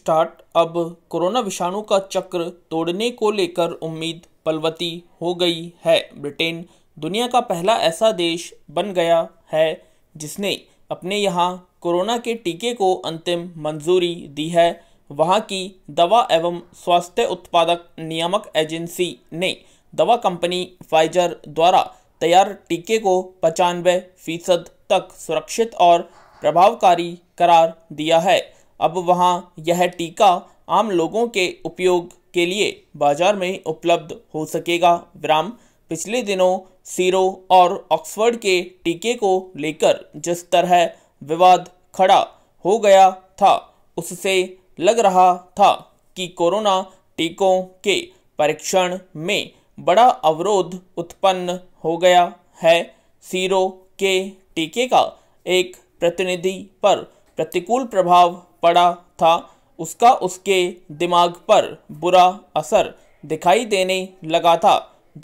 start अब corona विषाणु का चक्र तोड़ने को लेकर उम्मीद पलवती हो गई है ब्रिटेन दुनिया का पहला ऐसा देश बन गया है जिसने अपने यहाँ कोरोना के टीके को अंतिम मंजूरी दी है वहाँ की दवा एवं स्वास्थ्य उत्पादक नियामक एजेंसी ने दवा कंपनी फाइजर द्वारा तैयार टीके को पचानवे फीसद तक सुरक्षित और प्रभावकारी करार दिया है अब वहाँ यह टीका आम लोगों के उपयोग के लिए बाजार में उपलब्ध हो सकेगा विराम पिछले दिनों सीरो और ऑक्सफर्ड के टीके को लेकर जिस तरह विवाद खड़ा हो गया था उससे लग रहा था कि कोरोना टीकों के परीक्षण में बड़ा अवरोध उत्पन्न हो गया है सीरो के टीके का एक प्रतिनिधि पर प्रतिकूल प्रभाव पड़ा था उसका उसके दिमाग पर बुरा असर दिखाई देने लगा था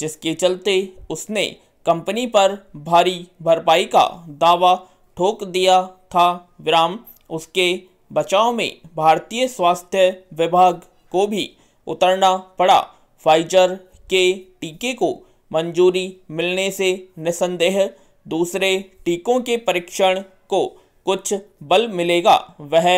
जिसके चलते उसने कंपनी पर भारी भरपाई का दावा ठोक दिया था विराम उसके बचाव में भारतीय स्वास्थ्य विभाग को भी उतरना पड़ा फाइजर के टीके को मंजूरी मिलने से निसंदेह दूसरे टीकों के परीक्षण को कुछ बल मिलेगा वह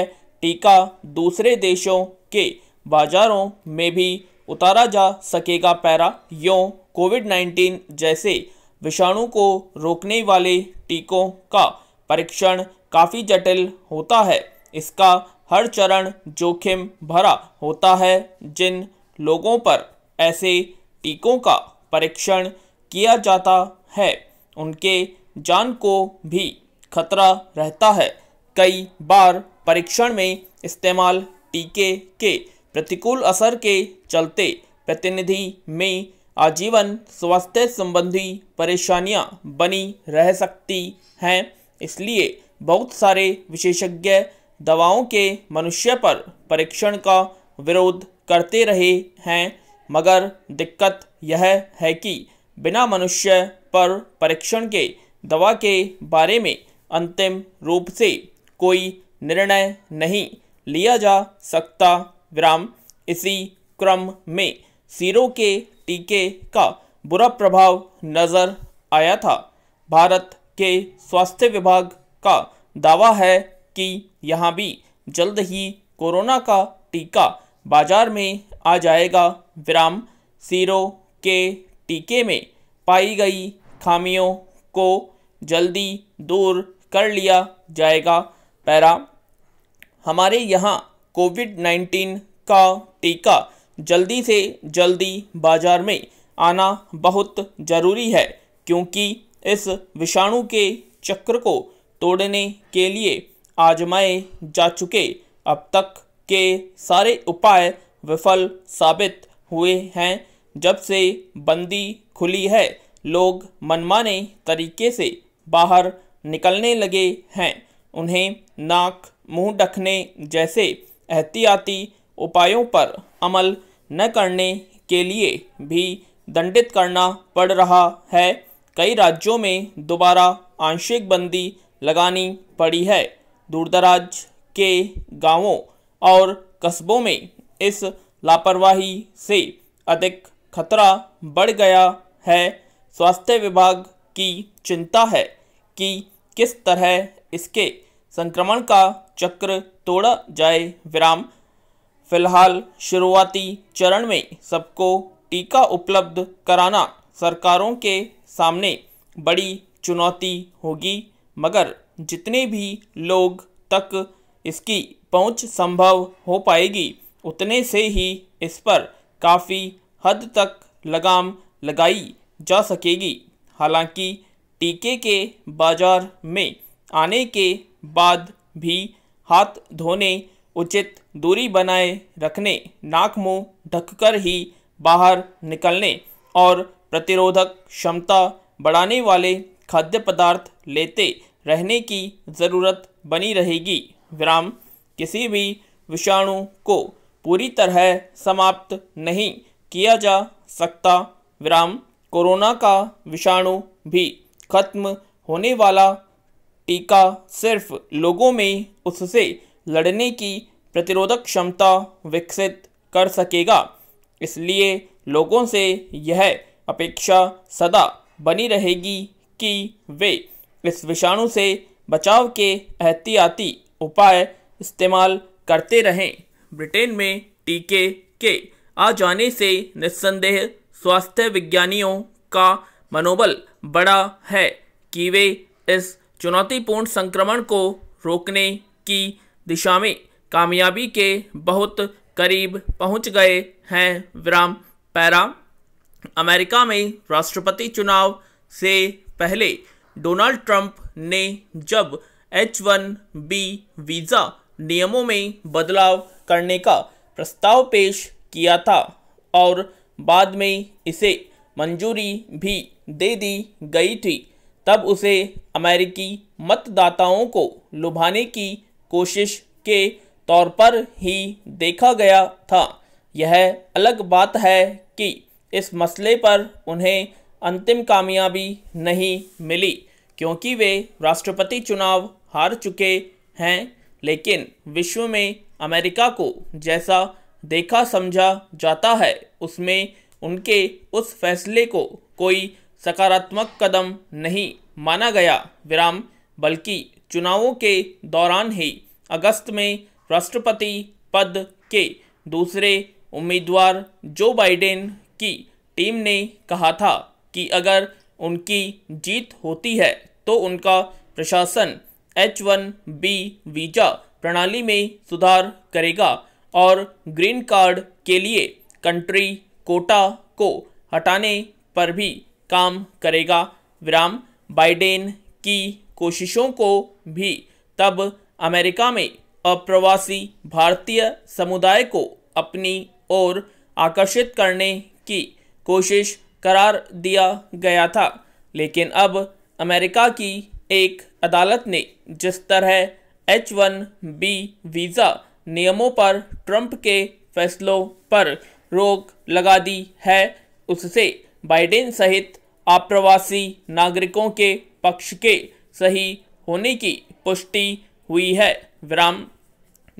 टीका दूसरे देशों के बाज़ारों में भी उतारा जा सकेगा पैरा यों कोविड नाइन्टीन जैसे विषाणु को रोकने वाले टीकों का परीक्षण काफ़ी जटिल होता है इसका हर चरण जोखिम भरा होता है जिन लोगों पर ऐसे टीकों का परीक्षण किया जाता है उनके जान को भी खतरा रहता है कई बार परीक्षण में इस्तेमाल टीके के प्रतिकूल असर के चलते प्रतिनिधि में आजीवन स्वास्थ्य संबंधी परेशानियां बनी रह सकती हैं इसलिए बहुत सारे विशेषज्ञ दवाओं के मनुष्य पर परीक्षण का विरोध करते रहे हैं मगर दिक्कत यह है कि बिना मनुष्य पर परीक्षण के दवा के बारे में अंतिम रूप से कोई निर्णय नहीं लिया जा सकता विराम इसी क्रम में सीरो के टीके का बुरा प्रभाव नज़र आया था भारत के स्वास्थ्य विभाग का दावा है कि यहाँ भी जल्द ही कोरोना का टीका बाजार में आ जाएगा विराम सीरो के टीके में पाई गई खामियों को जल्दी दूर कर लिया जाएगा पैरा हमारे यहाँ कोविड नाइन्टीन का टीका जल्दी से जल्दी बाज़ार में आना बहुत ज़रूरी है क्योंकि इस विषाणु के चक्र को तोड़ने के लिए आजमाए जा चुके अब तक के सारे उपाय विफल साबित हुए हैं जब से बंदी खुली है लोग मनमाने तरीके से बाहर निकलने लगे हैं उन्हें नाक मुंह ढकने जैसे एहतियाती उपायों पर अमल न करने के लिए भी दंडित करना पड़ रहा है कई राज्यों में दोबारा आंशिक बंदी लगानी पड़ी है दूरदराज के गांवों और कस्बों में इस लापरवाही से अधिक खतरा बढ़ गया है स्वास्थ्य विभाग की चिंता है कि किस तरह इसके संक्रमण का चक्र तोड़ा जाए विराम फिलहाल शुरुआती चरण में सबको टीका उपलब्ध कराना सरकारों के सामने बड़ी चुनौती होगी मगर जितने भी लोग तक इसकी पहुंच संभव हो पाएगी उतने से ही इस पर काफ़ी हद तक लगाम लगाई जा सकेगी हालांकि टीके के बाज़ार में आने के बाद भी हाथ धोने उचित दूरी बनाए रखने नाक मुंह ढककर ही बाहर निकलने और प्रतिरोधक क्षमता बढ़ाने वाले खाद्य पदार्थ लेते रहने की ज़रूरत बनी रहेगी विराम किसी भी विषाणु को पूरी तरह समाप्त नहीं किया जा सकता विराम कोरोना का विषाणु भी खत्म होने वाला टीका सिर्फ लोगों में उससे लड़ने की प्रतिरोधक क्षमता विकसित कर सकेगा इसलिए लोगों से यह अपेक्षा सदा बनी रहेगी कि वे इस विषाणु से बचाव के एहतियाती उपाय इस्तेमाल करते रहें ब्रिटेन में टीके के आ जाने से निस्संदेह स्वास्थ्य विज्ञानियों का मनोबल बड़ा है कि वे इस चुनौतीपूर्ण संक्रमण को रोकने की दिशा में कामयाबी के बहुत करीब पहुंच गए हैं विराम पैरा अमेरिका में राष्ट्रपति चुनाव से पहले डोनाल्ड ट्रंप ने जब एच वन बी वीज़ा नियमों में बदलाव करने का प्रस्ताव पेश किया था और बाद में इसे मंजूरी भी दे दी गई थी तब उसे अमेरिकी मतदाताओं को लुभाने की कोशिश के तौर पर ही देखा गया था यह अलग बात है कि इस मसले पर उन्हें अंतिम कामयाबी नहीं मिली क्योंकि वे राष्ट्रपति चुनाव हार चुके हैं लेकिन विश्व में अमेरिका को जैसा देखा समझा जाता है उसमें उनके उस फैसले को कोई सकारात्मक कदम नहीं माना गया विराम बल्कि चुनावों के दौरान ही अगस्त में राष्ट्रपति पद के दूसरे उम्मीदवार जो बाइडेन की टीम ने कहा था कि अगर उनकी जीत होती है तो उनका प्रशासन एच वन बी वीज़ा प्रणाली में सुधार करेगा और ग्रीन कार्ड के लिए कंट्री कोटा को हटाने पर भी काम करेगा विराम बाइडेन की कोशिशों को भी तब अमेरिका में अप्रवासी भारतीय समुदाय को अपनी ओर आकर्षित करने की कोशिश करार दिया गया था लेकिन अब अमेरिका की एक अदालत ने जिस तरह एच वन बी वीज़ा नियमों पर ट्रंप के फैसलों पर रोक लगा दी है उससे बाइडेन सहित आप्रवासी नागरिकों के पक्ष के सही होने की पुष्टि हुई है विराम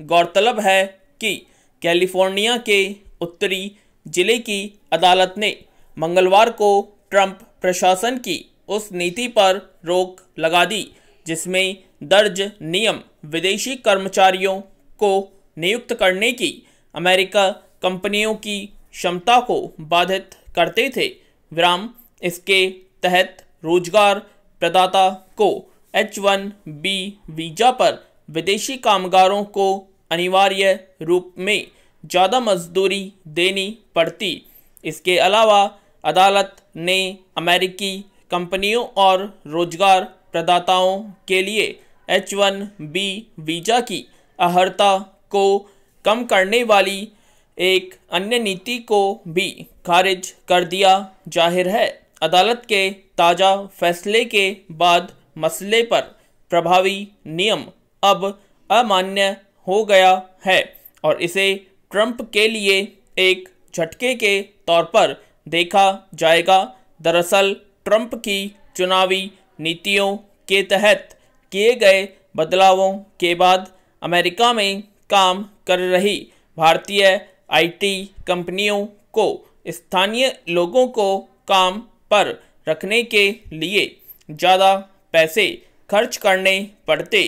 गौरतलब है कि कैलिफोर्निया के उत्तरी जिले की अदालत ने मंगलवार को ट्रंप प्रशासन की उस नीति पर रोक लगा दी जिसमें दर्ज नियम विदेशी कर्मचारियों को नियुक्त करने की अमेरिका कंपनियों की क्षमता को बाधित करते थे विराम इसके तहत रोजगार प्रदाता को एच वन बी वीजा पर विदेशी कामगारों को अनिवार्य रूप में ज़्यादा मजदूरी देनी पड़ती इसके अलावा अदालत ने अमेरिकी कंपनियों और रोजगार प्रदाताओं के लिए एच वन बी वीज़ा की अहर्ता को कम करने वाली एक अन्य नीति को भी खारिज कर दिया जाहिर है अदालत के ताज़ा फैसले के बाद मसले पर प्रभावी नियम अब अमान्य हो गया है और इसे ट्रंप के लिए एक झटके के तौर पर देखा जाएगा दरअसल ट्रंप की चुनावी नीतियों के तहत किए गए बदलावों के बाद अमेरिका में काम कर रही भारतीय आईटी कंपनियों को स्थानीय लोगों को काम पर रखने के लिए ज़्यादा पैसे खर्च करने पड़ते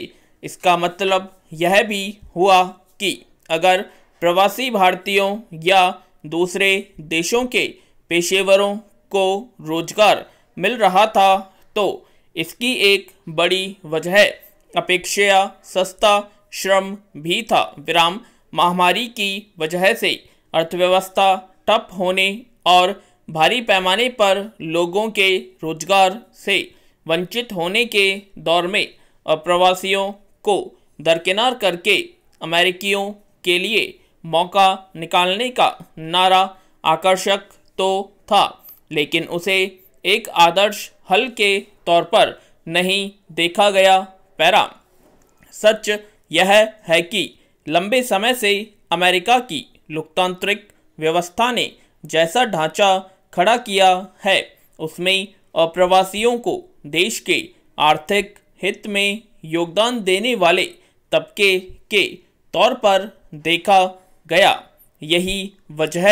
इसका मतलब यह भी हुआ कि अगर प्रवासी भारतीयों या दूसरे देशों के पेशेवरों को रोजगार मिल रहा था तो इसकी एक बड़ी वजह अपेक्षा सस्ता श्रम भी था विराम महामारी की वजह से अर्थव्यवस्था ठप होने और भारी पैमाने पर लोगों के रोजगार से वंचित होने के दौर में अप्रवासियों को दरकिनार करके अमेरिकियों के लिए मौका निकालने का नारा आकर्षक तो था लेकिन उसे एक आदर्श हल के तौर पर नहीं देखा गया पैरा सच यह है कि लंबे समय से अमेरिका की लोकतांत्रिक व्यवस्था ने जैसा ढांचा खड़ा किया है उसमें अप्रवासियों को देश के आर्थिक हित में योगदान देने वाले तबके के तौर पर देखा गया यही वजह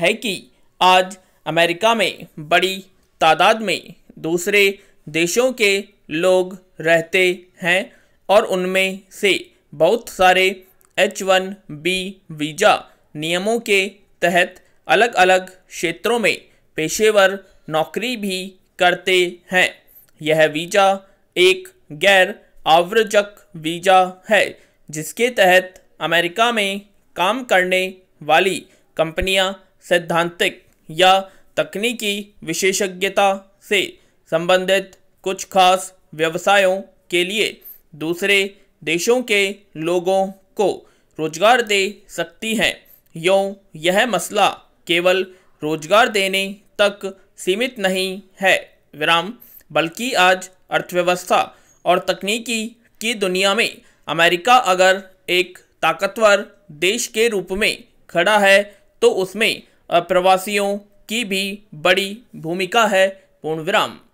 है कि आज अमेरिका में बड़ी तादाद में दूसरे देशों के लोग रहते हैं और उनमें से बहुत सारे एच वन बी वीज़ा नियमों के तहत अलग अलग क्षेत्रों में पेशेवर नौकरी भी करते हैं यह वीज़ा एक गैर आवरजक वीज़ा है जिसके तहत अमेरिका में काम करने वाली कंपनियां सैद्धांतिक या तकनीकी विशेषज्ञता से संबंधित कुछ खास व्यवसायों के लिए दूसरे देशों के लोगों को रोजगार दे सकती है यों यह मसला केवल रोजगार देने तक सीमित नहीं है विराम बल्कि आज अर्थव्यवस्था और तकनीकी की दुनिया में अमेरिका अगर एक ताकतवर देश के रूप में खड़ा है तो उसमें अप्रवासियों की भी बड़ी भूमिका है पूर्ण विराम